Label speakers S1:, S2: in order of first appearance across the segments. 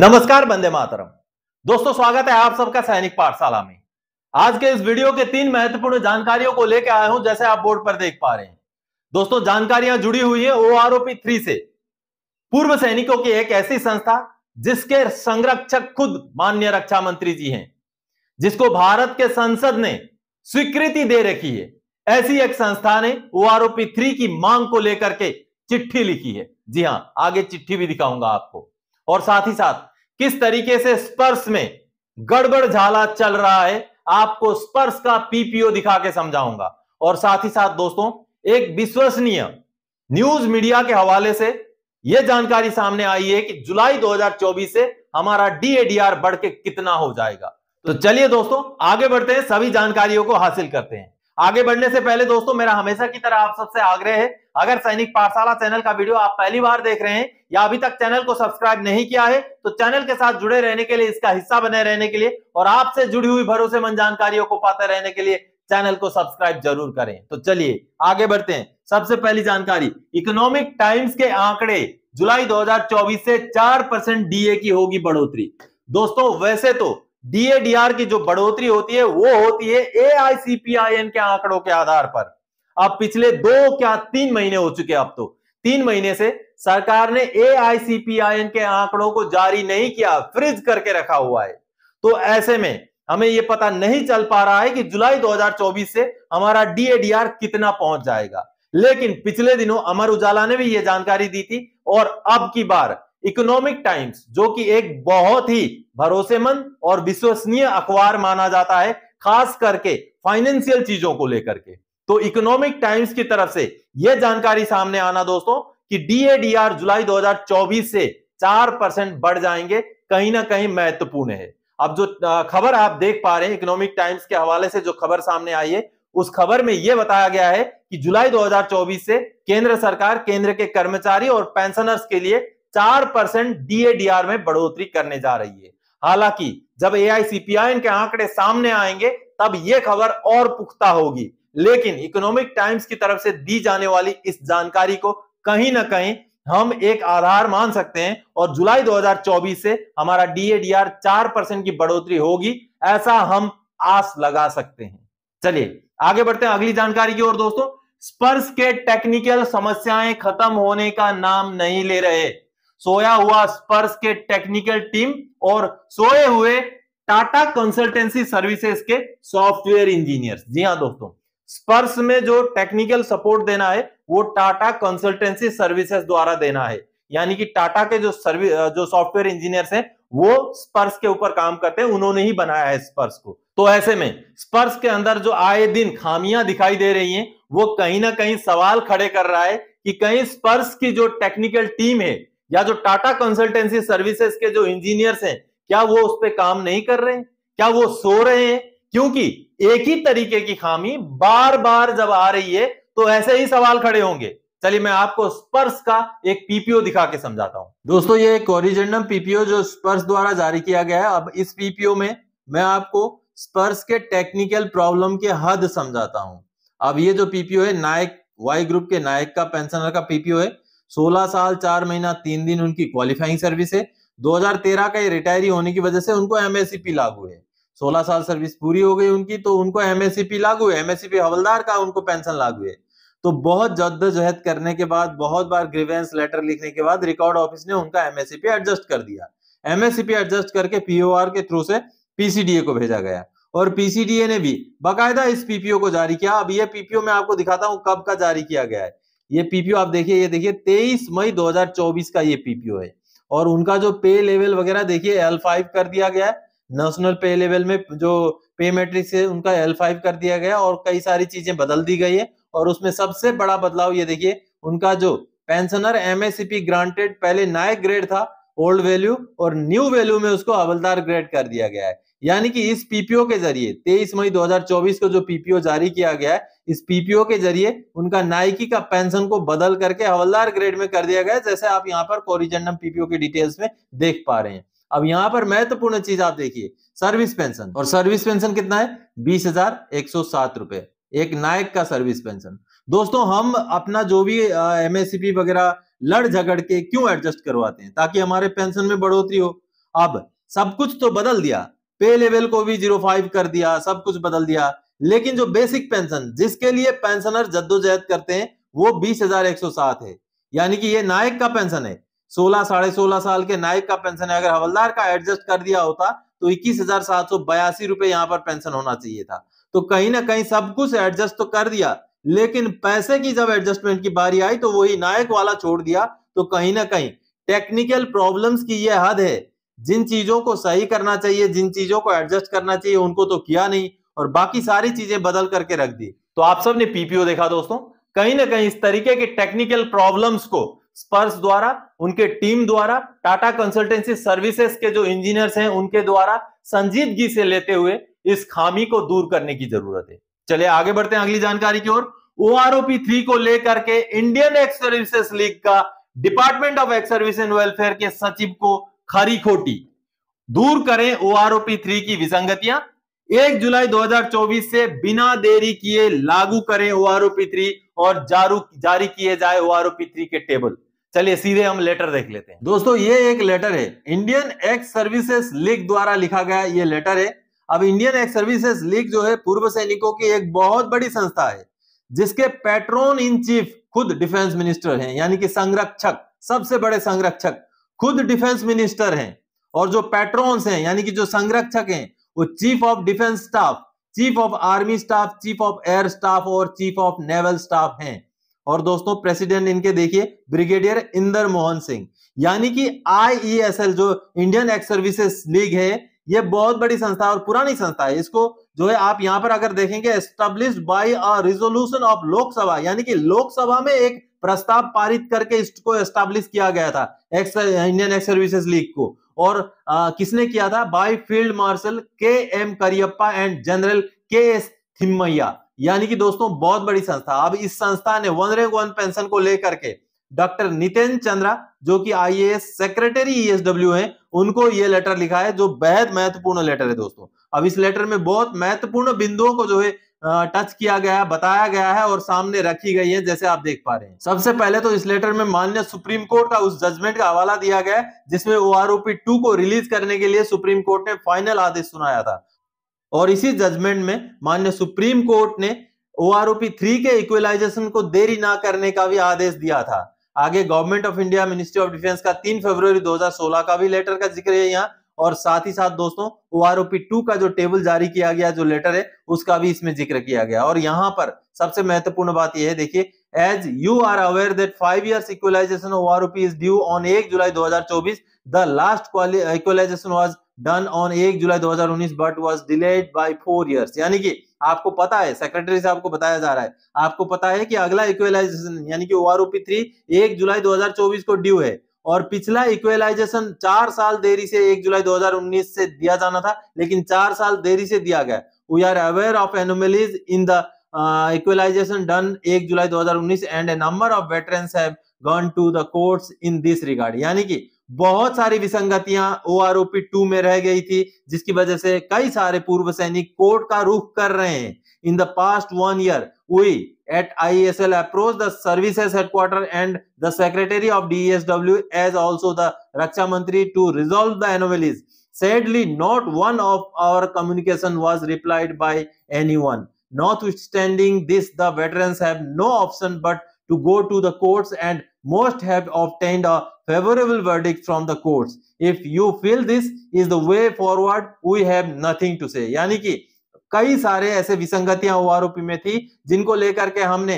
S1: नमस्कार बंदे मातरम दोस्तों स्वागत है आप सबका सैनिक पाठशाला में आज के इस वीडियो के तीन महत्वपूर्ण जानकारियों को लेकर आया हूं जैसे आप बोर्ड पर देख पा रहे हैं दोस्तों जानकारियां जुड़ी हुई है ओआरओपी थ्री से पूर्व सैनिकों की एक ऐसी संस्था जिसके संरक्षक खुद मान्य रक्षा मंत्री जी हैं जिसको भारत के संसद ने स्वीकृति दे रखी है ऐसी एक संस्था ने ओ थ्री की मांग को लेकर के चिट्ठी लिखी है जी हाँ आगे चिट्ठी भी दिखाऊंगा आपको और साथ ही साथ किस तरीके से स्पर्श में गड़बड़ झाला चल रहा है आपको स्पर्श का पीपीओ दिखा के समझाऊंगा और साथ ही साथ दोस्तों एक विश्वसनीय न्यूज मीडिया के हवाले से यह जानकारी सामने आई है कि जुलाई 2024 से हमारा डीएडीआर बढ़ के कितना हो जाएगा तो चलिए दोस्तों आगे बढ़ते हैं सभी जानकारियों को हासिल करते हैं आगे बढ़ने से पहले दोस्तों मेरा हमेशा की तरह आप सबसे आग्रह है अगर सैनिक पाठशाला चैनल का वीडियो आप पहली बार देख रहे हैं या अभी तक चैनल को सब्सक्राइब नहीं किया है तो चैनल के साथ जुड़े रहने के लिए इसका हिस्सा बने रहने के लिए और आपसे जुड़ी हुई भरोसेमंद जानकारियों को पाते रहने के लिए चैनल को सब्सक्राइब जरूर करें तो चलिए आगे बढ़ते हैं सबसे पहली जानकारी इकोनॉमिक टाइम्स के आंकड़े जुलाई 2024 से 4 परसेंट डीए की होगी बढ़ोतरी दोस्तों वैसे तो डीएडीआर की जो बढ़ोतरी होती है वो होती है एन के आंकड़ों के आधार पर अब पिछले दो क्या तीन महीने हो चुके अब तो तीन महीने से सरकार ने एन के आंकड़ों को जारी नहीं किया फ्रिज करके रखा हुआ है तो ऐसे में हमें यह पता नहीं चल पा रहा है कि जुलाई 2024 से हमारा डीएडीआर कितना पहुंच जाएगा लेकिन पिछले दिनों अमर उजाला ने भी यह जानकारी दी थी और अब की बार इकोनॉमिक टाइम्स जो कि एक बहुत ही भरोसेमंद और विश्वसनीय अखबार माना जाता है खास करके फाइनेंशियल चीजों को लेकर के तो इकोनॉमिक टाइम्स की तरफ से यह जानकारी सामने आना दोस्तों कि डीएडीआर जुलाई 2024 से चार परसेंट बढ़ जाएंगे कहीं ना कहीं महत्वपूर्ण है अब जो खबर आप देख पा रहे हैं इकोनॉमिक टाइम्स के हवाले से जो खबर सामने आई है उस खबर में यह बताया गया है कि जुलाई 2024 से केंद्र सरकार केंद्र के कर्मचारी और पेंशनर्स के लिए चार परसेंट डीएडीआर में बढ़ोतरी करने जा रही है हालांकि जब एआईसीपीआई के आंकड़े सामने आएंगे तब ये खबर और पुख्ता होगी लेकिन इकोनॉमिक टाइम्स की तरफ से दी जाने वाली इस जानकारी को कहीं ना कहीं हम एक आधार मान सकते हैं और जुलाई 2024 से हमारा डीएडीआर चार परसेंट की बढ़ोतरी होगी ऐसा हम आस लगा सकते हैं चलिए आगे बढ़ते हैं अगली जानकारी की ओर दोस्तों स्पर्श के टेक्निकल समस्याएं खत्म होने का नाम नहीं ले रहे सोया हुआ स्पर्श के टेक्निकल टीम और सोए हुए टाटा कंसल्टेंसी सर्विसेज के सॉफ्टवेयर इंजीनियर जी हाँ दोस्तों स्पर्श में जो टेक्निकल सपोर्ट देना है वो टाटा कंसल्टेंसी सर्विसेज द्वारा देना है यानी कि टाटा के जो सर्विस जो सॉफ्टवेयर इंजीनियर्स हैं वो स्पर्श के ऊपर काम करते हैं उन्होंने ही बनाया है स्पर्श को तो ऐसे में स्पर्श के अंदर जो आए दिन खामियां दिखाई दे रही हैं वो कहीं ना कहीं सवाल खड़े कर रहा है कि कहीं स्पर्श की जो टेक्निकल टीम है या जो टाटा कंसल्टेंसी सर्विसेज के जो इंजीनियर्स हैं क्या वो उस पर काम नहीं कर रहे हैं क्या वो सो रहे हैं क्योंकि एक ही तरीके की खामी बार बार जब आ रही है तो ऐसे ही सवाल खड़े होंगे चलिए मैं आपको स्पर्श का एक पीपीओ दिखा के समझाता हूं दोस्तों ये एक ओरिजिनल पीपीओ जो स्पर्श द्वारा जारी किया गया है अब इस पीपीओ में मैं आपको स्पर्श के टेक्निकल प्रॉब्लम के हद समझाता हूं अब ये जो पीपीओ है नायक वाई ग्रुप के नायक का पेंशनर का पीपीओ है सोलह साल चार महीना तीन दिन उनकी क्वालिफाइंग सर्विस है 2013 का ये रिटायरी होने की वजह से उनको एमएससीपी लागू है 16 साल सर्विस पूरी हो गई उनकी तो उनको एमएससीपी लागू है एमएससीपी हवलदार का उनको पेंशन लागू है तो बहुत जद्दोजहद करने के बाद बहुत बार ग्रीवेंस लेटर लिखने के बाद रिकॉर्ड ऑफिस ने उनका एमएससीपी एडजस्ट कर दिया एमएससीपी एडजस्ट करके पीओआर के थ्रू से पीसीडीए को भेजा गया और पीसीडीए ने भी बाकायदा इस पीपीओ को जारी किया अब ये पीपीओ मैं आपको दिखाता हूं कब का जारी किया गया है ये पीपीओ आप देखिए ये देखिए 23 मई 2024 का ये पीपीओ है और उनका जो पे लेवल वगैरह देखिए एल फाइव कर दिया गया है नेशनल पे लेवल में जो पे मैट्रिक्स है उनका एल फाइव कर दिया गया और कई सारी चीजें बदल दी गई है और उसमें सबसे बड़ा बदलाव ये देखिए उनका जो पेंशनर एम ग्रांटेड पहले नायक ग्रेड था ओल्ड वैल्यू और न्यू वैल्यू में उसको हवलदार ग्रेड कर दिया गया है यानी कि इस पीपीओ के जरिए 23 मई 2024 को जो पीपीओ जारी किया गया है इस पीपीओ के जरिए उनका नाइकी का पेंशन को बदल करके हवलदार ग्रेड में कर दिया गया जैसे आप यहाँ पर कोरिजेंडम पीपीओ की डिटेल्स में देख पा रहे हैं अब यहाँ पर महत्वपूर्ण चीज आप देखिए सर्विस पेंशन और सर्विस पेंशन कितना है बीस हजार एक सौ सात रुपए एक नायक का सर्विस पेंशन दोस्तों हम अपना जो भी एम वगैरह लड़ झगड़ के क्यों एडजस्ट करवाते हैं ताकि हमारे पेंशन में बढ़ोतरी हो अब सब कुछ तो बदल दिया पे लेवल को भी जीरो फाइव कर दिया सब कुछ बदल दिया लेकिन जो बेसिक पेंशन जिसके लिए पेंशनर जद्दोजहद करते हैं वो बीस हजार एक सौ सात है यानी कि ये नायक का पेंशन है सोलह साढ़े सोलह साल के नायक का पेंशन है अगर हवलदार का एडजस्ट कर दिया होता तो इक्कीस हजार सात सौ बयासी रुपए यहां पर पेंशन होना चाहिए था तो कहीं ना कहीं सब कुछ एडजस्ट तो कर दिया लेकिन पैसे की जब एडजस्टमेंट की बारी आई तो वही नायक वाला छोड़ दिया तो कहीं ना कहीं टेक्निकल प्रॉब्लम्स की यह हद है जिन चीजों को सही करना चाहिए जिन चीजों को एडजस्ट करना चाहिए उनको तो किया नहीं और बाकी सारी चीजें बदल करके रख दी तो आप सब ने पीपीओ देखा दोस्तों कहीं ना कहीं इस तरीके के टेक्निकल प्रॉब्लम्स को स्पर्श द्वारा उनके टीम द्वारा टाटा कंसल्टेंसी सर्विसेज के जो इंजीनियर्स हैं उनके द्वारा संजीदगी से लेते हुए इस खामी को दूर करने की जरूरत है चलिए आगे बढ़ते हैं अगली जानकारी की ओर ओआरओपी थ्री को लेकर के इंडियन एक्स सर्विसेस लीग का department of ex service and welfare के सचिव को खरी खोटी दूर करें O R O P three की विसंगतियां एक जुलाई 2024 से बिना देरी किए लागू करें O R O P three और जारू जारी किए जाए O R O P three के टेबल चलिए सीधे हम लेटर देख लेते हैं दोस्तों ये एक लेटर है इंडियन एक्स सर्विसेस लीग द्वारा लिखा गया ये लेटर है अब इंडियन एक्स सर्विसेस लीग जो है पूर्व सैनिकों की एक बहुत बड़ी संस्था है जिसके पेट्रोन इन चीफ खुद डिफेंस मिनिस्टर हैं यानी कि संरक्षक सबसे बड़े संरक्षक खुद डिफेंस मिनिस्टर हैं और जो पेट्रोन्स हैं यानी कि जो संरक्षक हैं वो chief of defence staff chief of army staff chief of air staff और चीफ ऑफ नेवल स्टाफ हैं और दोस्तों प्रेसिडेंट इनके देखिए ब्रिगेडियर इंदर मोहन सिंह यानी कि आईईएसएल e जो इंडियन एक्स सर्विसेस लीग है ये बहुत बड़ी संस्था और पुरानी संस्था है इसको जो है आप यहाँ पर अगर देखेंगे establish by a resolution of Lok Sabha यानी कि लोकसभा में एक प्रस्ताव पारित करके इसको एस्टेब्लिश किया गया था ex Indian ex services league को और आ, किसने किया था by field marshal K M Cariappa and general K S Thimayya यानी कि दोस्तों बहुत बड़ी संस्था अब इस संस्था ने वन रैंक वन पेंशन को लेकर के डॉक्टर नितिन चंद्रा जो कि आईएएस सेक्रेटरी ईएसडब्ल्यू हैं उनको ये लेटर लिखा है जो बेहद महत्वपूर्ण लेटर है दोस्तों अब इस लेटर में बहुत महत्वपूर्ण बिंदुओं को जो है टच किया गया है बताया गया है और सामने रखी गई है जैसे आप देख पा रहे हैं सबसे पहले तो इस लेटर में मान्य सुप्रीम कोर्ट का उस जजमेंट का हवाला दिया गया है जिसमें ओ आर टू को रिलीज करने के लिए सुप्रीम कोर्ट ने फाइनल आदेश सुनाया था और इसी जजमेंट में मान्य सुप्रीम कोर्ट ने ओ आर थ्री के इक्वेलाइजेशन को देरी ना करने का भी आदेश दिया था आगे government of India ministry of defence का तीन फरवरी 2016 का भी लेटर का जिक्र है यहाँ और साथ ही साथ दोस्तों ओ आर का जो टेबल जारी किया गया जो लेटर है उसका भी इसमें जिक्र किया गया और यहाँ पर सबसे महत्वपूर्ण बात यह है देखिए as you are aware that five year equalization O R is due on एक July 2024 the last equalization was done on एक July 2019 but was delayed by four years यानी कि आपको पता है सेक्रेटरी साहब को बताया जा रहा है आपको पता है कि अगला इक्वेलाइजेशन यानी कि ओआरओपी थ्री एक जुलाई 2024 को ड्यू है और पिछला इक्वेलाइजेशन चार साल देरी से एक जुलाई 2019 से दिया जाना था लेकिन चार साल देरी से दिया गया we are aware of anomalies in the equalization done एक July 2019 and a number of veterans have gone to the courts in this regard यानी कि बहुत सारी विसंगतियां ओ आर टू में रह गई थी जिसकी वजह से कई सारे पूर्व सैनिक कोर्ट का रुख कर रहे हैं in the past one year we at I S L approach the services headquarter and the secretary of D S W as also the रक्षा मंत्री to resolve the anomalies sadly not one of our communication was replied by anyone notwithstanding this the veteran have no option but to go to the court and most है favorable verdict from the courts if you feel this is the way forward we have nothing to say yani ki कई सारे ऐसे विसंगतियां OROP में थी जिनको लेकर के हमने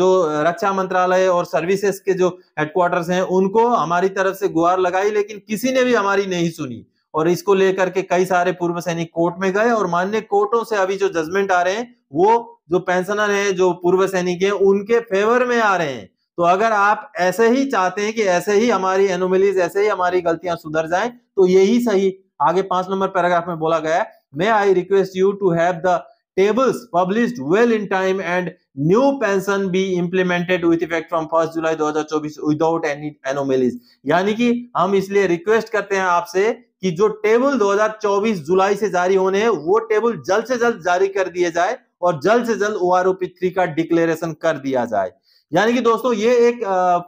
S1: जो रक्षा मंत्रालय और सर्विसेज के जो हेडक्वार्टर्स हैं उनको हमारी तरफ से गुहार लगाई लेकिन किसी ने भी हमारी नहीं सुनी और इसको लेकर के कई सारे पूर्व सैनिक कोर्ट में गए और मान्य कोर्टों से अभी जो जजमेंट आ रहे हैं वो जो पेंशनर हैं जो पूर्व सैनिक हैं उनके फेवर में आ रहे हैं तो अगर आप ऐसे ही चाहते हैं कि ऐसे ही हमारी एनोमिलीज ऐसे ही हमारी गलतियां सुधर जाएं तो यही सही आगे पांच नंबर पैराग्राफ में बोला गया may I request you to have the tables published well in time and new pension be implemented with effect from first July 2024 without any anomalies यानी कि हम इसलिए रिक्वेस्ट करते हैं आपसे कि जो टेबल 2024 जुलाई से जारी होने हैं वो टेबल जल्द से जल्द जारी कर दिए जाए और जल्द से जल्द O R O P three का डिक्लेरेशन कर दिया जाए यानी कि दोस्तों ये एक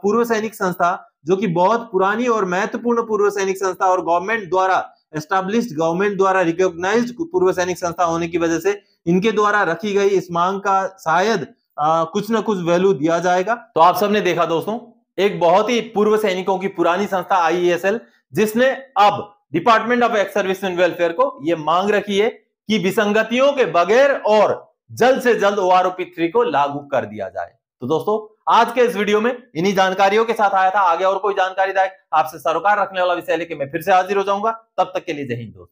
S1: पूर्व सैनिक संस्था जो कि बहुत पुरानी और महत्वपूर्ण पूर्व सैनिक संस्था और गवर्नमेंट द्वारा एस्टाब्लिश गवर्नमेंट द्वारा रिकॉग्नाइज पूर्व सैनिक संस्था होने की वजह से इनके द्वारा रखी गई इस मांग का शायद कुछ ना कुछ वैल्यू दिया जाएगा तो आप सबने देखा दोस्तों एक बहुत ही पूर्व सैनिकों की पुरानी संस्था आई e जिसने अब department of ex service and welfare को यह मांग रखी है कि विसंगतियों के बगैर और जल्द से जल्द ओ आर थ्री को लागू कर दिया जाए तो दोस्तों आज के इस वीडियो में इन्हीं जानकारियों के साथ आया था आगे और कोई जानकारी दायक आपसे सरोकार रखने वाला विषय लेके मैं फिर से हाजिर हो जाऊंगा तब तक के लिए जय हिंद दोस्तों